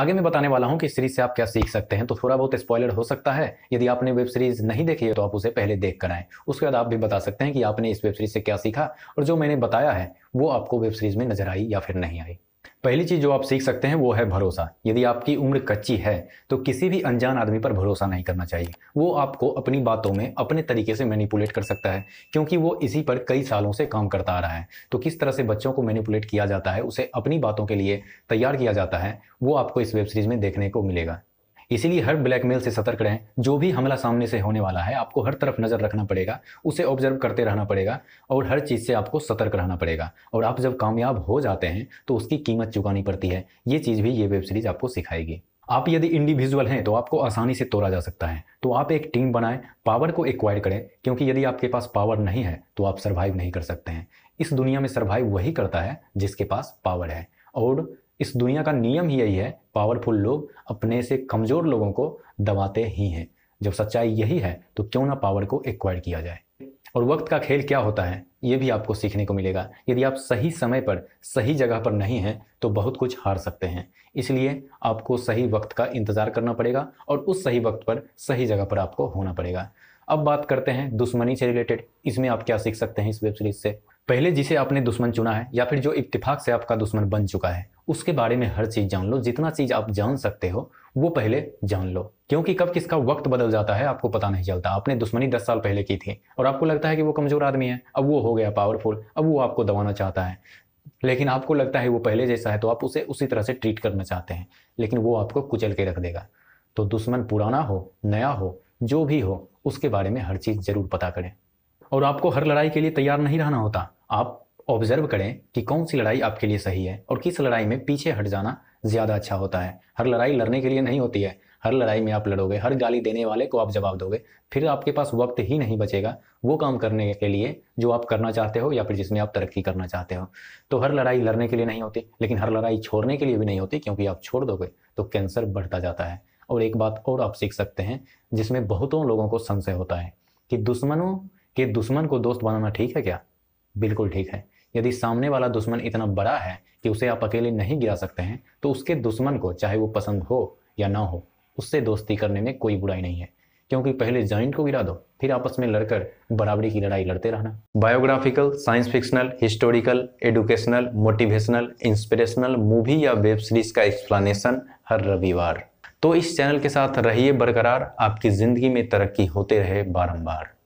आगे मैं बताने वाला हूं कि इस सीरीज से आप क्या सीख सकते हैं तो थोड़ा बहुत स्पॉयलर हो सकता है यदि आपने वेब सीरीज नहीं देखी है तो आप उसे पहले देख कर आए उसके बाद आप भी बता सकते हैं कि आपने इस वेब सीरीज से क्या सीखा और जो मैंने बताया है वो आपको वेब सीरीज में नजर आई या फिर नहीं आई पहली चीज़ जो आप सीख सकते हैं वो है भरोसा यदि आपकी उम्र कच्ची है तो किसी भी अनजान आदमी पर भरोसा नहीं करना चाहिए वो आपको अपनी बातों में अपने तरीके से मैनिपुलेट कर सकता है क्योंकि वो इसी पर कई सालों से काम करता आ रहा है तो किस तरह से बच्चों को मैनिपुलेट किया जाता है उसे अपनी बातों के लिए तैयार किया जाता है वो आपको इस वेब सीरीज़ में देखने को मिलेगा इसीलिए हर ब्लैकमेल से सतर्क रहें जो भी हमला सामने से होने वाला है आपको हर तरफ नज़र रखना पड़ेगा उसे ऑब्जर्व करते रहना पड़ेगा और हर चीज़ से आपको सतर्क रहना पड़ेगा और आप जब कामयाब हो जाते हैं तो उसकी कीमत चुकानी पड़ती है ये चीज़ भी ये वेब सीरीज़ आपको सिखाएगी आप यदि इंडिविजुअल हैं तो आपको आसानी से तोड़ा जा सकता है तो आप एक टीम बनाएं पावर को एक्वायर करें क्योंकि यदि आपके पास पावर नहीं है तो आप सर्वाइव नहीं कर सकते हैं इस दुनिया में सर्वाइव वही करता है जिसके पास पावर है और इस दुनिया का नियम ही यही है पावरफुल लोग अपने से कमज़ोर लोगों को दबाते ही हैं जब सच्चाई यही है तो क्यों ना पावर को एक्वायर किया जाए और वक्त का खेल क्या होता है ये भी आपको सीखने को मिलेगा यदि आप सही समय पर सही जगह पर नहीं हैं तो बहुत कुछ हार सकते हैं इसलिए आपको सही वक्त का इंतज़ार करना पड़ेगा और उस सही वक्त पर सही जगह पर आपको होना पड़ेगा अब बात करते हैं दुश्मनी से रिलेटेड इसमें आप क्या सीख सकते हैं इस वेब सीरीज से पहले जिसे आपने दुश्मन चुना है या फिर जो इतफाक से आपका दुश्मन बन चुका है उसके बारे में हर चीज़ जान लो जितना चीज़ आप जान सकते हो वो पहले जान लो क्योंकि कब किसका वक्त बदल जाता है आपको पता नहीं चलता आपने दुश्मनी दस साल पहले की थी और आपको लगता है कि वो कमज़ोर आदमी है अब वो हो गया पावरफुल अब वो आपको दबाना चाहता है लेकिन आपको लगता है वो पहले जैसा है तो आप उसे उसी तरह से ट्रीट करना चाहते हैं लेकिन वो आपको कुचल के रख देगा तो दुश्मन पुराना हो नया हो जो भी हो उसके बारे में हर चीज़ ज़रूर पता करें और आपको हर लड़ाई के लिए तैयार नहीं रहना होता आप ऑब्जर्व करें कि कौन सी लड़ाई आपके लिए सही है और किस लड़ाई में पीछे हट जाना ज़्यादा अच्छा होता है हर लड़ाई लड़ने के लिए नहीं होती है हर लड़ाई में आप लड़ोगे हर गाली देने वाले को आप जवाब दोगे फिर आपके पास वक्त ही नहीं बचेगा वो काम करने के लिए जो आप करना चाहते हो या फिर जिसमें आप तरक्की करना चाहते हो तो हर लड़ाई लड़ने के लिए नहीं होती लेकिन हर लड़ाई छोड़ने के लिए भी नहीं होती क्योंकि आप छोड़ दोगे तो कैंसर बढ़ता जाता है और एक बात और आप सीख सकते हैं जिसमें बहुतों लोगों को संशय होता है कि दुश्मनों कि दुश्मन को दोस्त बनाना ठीक है क्या बिल्कुल ठीक है यदि सामने वाला दुश्मन इतना बड़ा है कि उसे आप अकेले नहीं गिरा सकते हैं तो उसके दुश्मन को चाहे वो पसंद हो या ना हो उससे दोस्ती करने में कोई बुराई नहीं है क्योंकि पहले जॉइंट को गिरा दो फिर आपस में लड़कर बराबरी की लड़ाई लड़ते रहना biographical science fictional historical educational motivational inspirational movie या वेब सीरीज का एक्सप्लेनेशन हर रविवार तो इस चैनल के साथ रहिए बरकरार आपकी ज़िंदगी में तरक्की होते रहे बारम्बार